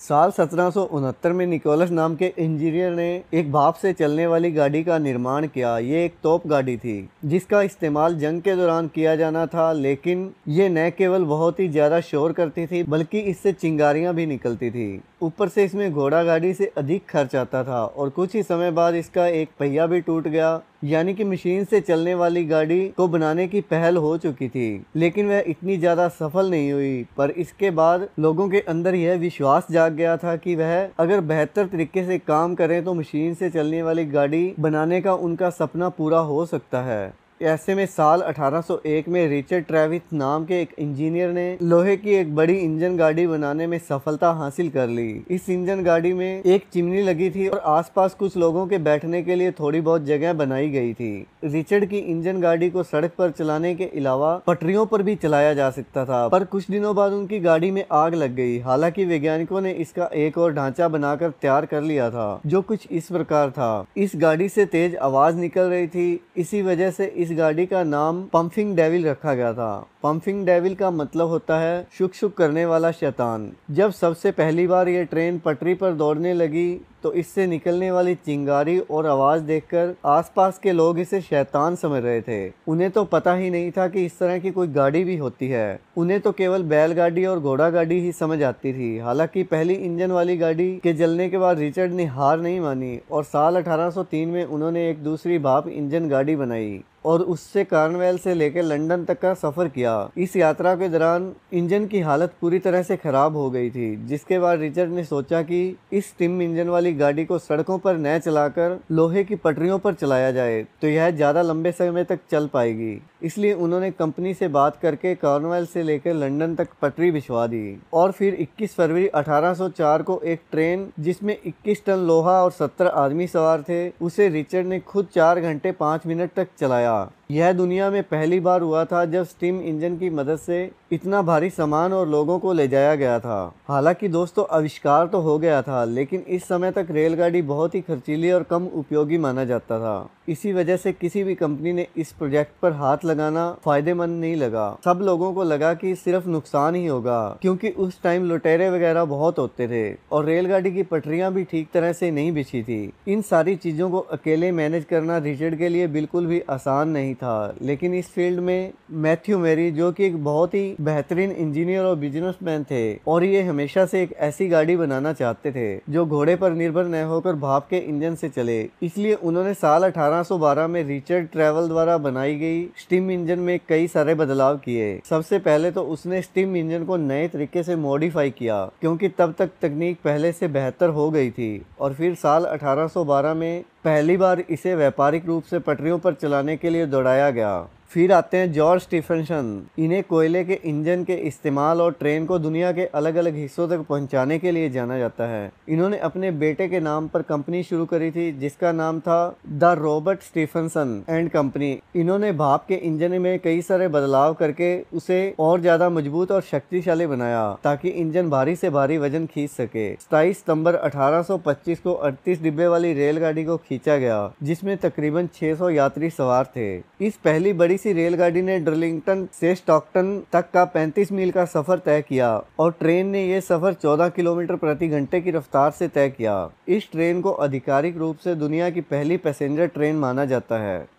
साल सत्रह में निकोलस नाम के इंजीनियर ने एक भाप से चलने वाली गाड़ी का निर्माण किया ये एक तोप गाड़ी थी जिसका इस्तेमाल जंग के दौरान किया जाना था लेकिन ये न केवल बहुत ही ज़्यादा शोर करती थी बल्कि इससे चिंगारियाँ भी निकलती थी ऊपर से इसमें घोड़ा गाड़ी से अधिक खर्च आता था और कुछ ही समय बाद इसका एक पहिया भी टूट गया यानी कि मशीन से चलने वाली गाड़ी को बनाने की पहल हो चुकी थी लेकिन वह इतनी ज़्यादा सफल नहीं हुई पर इसके बाद लोगों के अंदर यह विश्वास जाग गया था कि वह अगर बेहतर तरीके से काम करें तो मशीन से चलने वाली गाड़ी बनाने का उनका सपना पूरा हो सकता है ऐसे में साल 1801 में रिचर्ड ट्रेविथ नाम के एक इंजीनियर ने लोहे की एक बड़ी इंजन गाड़ी बनाने में सफलता हासिल कर ली इस इंजन गाड़ी में एक चिमनी लगी थी और आसपास कुछ लोगों के बैठने के लिए थोड़ी बहुत जगह बनाई गई थी रिचर्ड की इंजन गाड़ी को सड़क पर चलाने के अलावा पटरियों पर भी चलाया जा सकता था पर कुछ दिनों बाद उनकी गाड़ी में आग लग गई हालांकि वैज्ञानिकों ने इसका एक और ढांचा बनाकर तैयार कर लिया था जो कुछ इस प्रकार था इस गाड़ी से तेज आवाज निकल रही थी इसी वजह से इस इस गाड़ी का नाम पंफिंग डेविल रखा गया था पंपिंग डेविल का मतलब होता है शुक शुक करने वाला शैतान जब सबसे पहली बार ये ट्रेन पटरी पर दौड़ने लगी तो इससे निकलने वाली चिंगारी और आवाज़ देखकर आसपास के लोग इसे शैतान समझ रहे थे उन्हें तो पता ही नहीं था कि इस तरह की कोई गाड़ी भी होती है उन्हें तो केवल बैलगाड़ी और घोड़ा गाड़ी ही समझ आती थी हालांकि पहली इंजन वाली गाड़ी के जलने के बाद रिचर्ड ने हार नहीं मानी और साल 1803 में उन्होंने एक दूसरी भाप इंजन गाड़ी बनाई और उससे कार्नवेल से लेकर लंदन तक का सफ़र किया किया इस यात्रा के दौरान इंजन की हालत पूरी तरह से खराब हो गई थी जिसके बाद रिचर्ड ने सोचा कि इस स्टिम इंजन वाली गाड़ी को सड़कों पर न चलाकर लोहे की पटरियों पर चलाया जाए तो यह ज़्यादा लंबे समय तक चल पाएगी इसलिए उन्होंने कंपनी से बात करके कॉर्नवेल से लेकर लंदन तक पटरी बिछवा दी और फिर 21 फरवरी 1804 को एक ट्रेन जिसमें 21 टन लोहा और 70 आदमी सवार थे उसे रिचर्ड ने खुद चार घंटे पाँच मिनट तक चलाया यह दुनिया में पहली बार हुआ था जब स्टीम इंजन की मदद से इतना भारी सामान और लोगों को ले जाया गया था हालांकि दोस्तों आविष्कार तो हो गया था लेकिन इस समय तक रेलगाड़ी बहुत ही खर्चीली और कम उपयोगी माना जाता था इसी वजह से किसी भी कंपनी ने इस प्रोजेक्ट पर हाथ लगाना फ़ायदेमंद नहीं लगा सब लोगों को लगा कि सिर्फ नुकसान ही होगा क्योंकि उस टाइम लुटेरे वगैरह बहुत होते थे और रेलगाड़ी की पटरियां भी ठीक तरह से नहीं बिछी थी इन सारी चीज़ों को अकेले मैनेज करना रिचर्ड के लिए बिल्कुल भी आसान नहीं था लेकिन इस फील्ड में मैथ्यू मेरी जो की एक बहुत ही बेहतरीन इंजीनियर और बिजनेस थे और ये हमेशा से एक ऐसी गाड़ी बनाना चाहते थे जो घोड़े पर निर्भर न होकर भाप के इंजन से चले इसलिए उन्होंने साल अठारह 1812 में रिचर्ड ट्रेवल द्वारा बनाई गई स्टीम इंजन में कई सारे बदलाव किए सबसे पहले तो उसने स्टीम इंजन को नए तरीके से मॉडिफाई किया क्योंकि तब तक तकनीक पहले से बेहतर हो गई थी और फिर साल 1812 में पहली बार इसे व्यापारिक रूप से पटरियों पर चलाने के लिए दौड़ाया गया फिर आते हैं जॉर्ज स्टीफनसन इन्हें कोयले के इंजन के इस्तेमाल और ट्रेन को दुनिया के अलग अलग हिस्सों तक पहुंचाने के लिए जाना जाता है इन्होंने अपने बेटे के नाम पर कंपनी शुरू करी थी जिसका नाम था the Robert Stephenson and company इन्होंने भाप के इंजन में कई सारे बदलाव करके उसे और ज्यादा मजबूत और शक्तिशाली बनाया ताकि इंजन भारी से भारी वजन खींच सके सताईस सितम्बर अठारह को अड़तीस डिब्बे वाली रेलगाड़ी को खींचा गया जिसमें तकरीबन छह यात्री सवार थे इस पहली बड़ी इसी रेलगाड़ी ने डर्लिंगटन से स्टॉकटन तक का 35 मील का सफर तय किया और ट्रेन ने यह सफर 14 किलोमीटर प्रति घंटे की रफ्तार से तय किया इस ट्रेन को आधिकारिक रूप से दुनिया की पहली पैसेंजर ट्रेन माना जाता है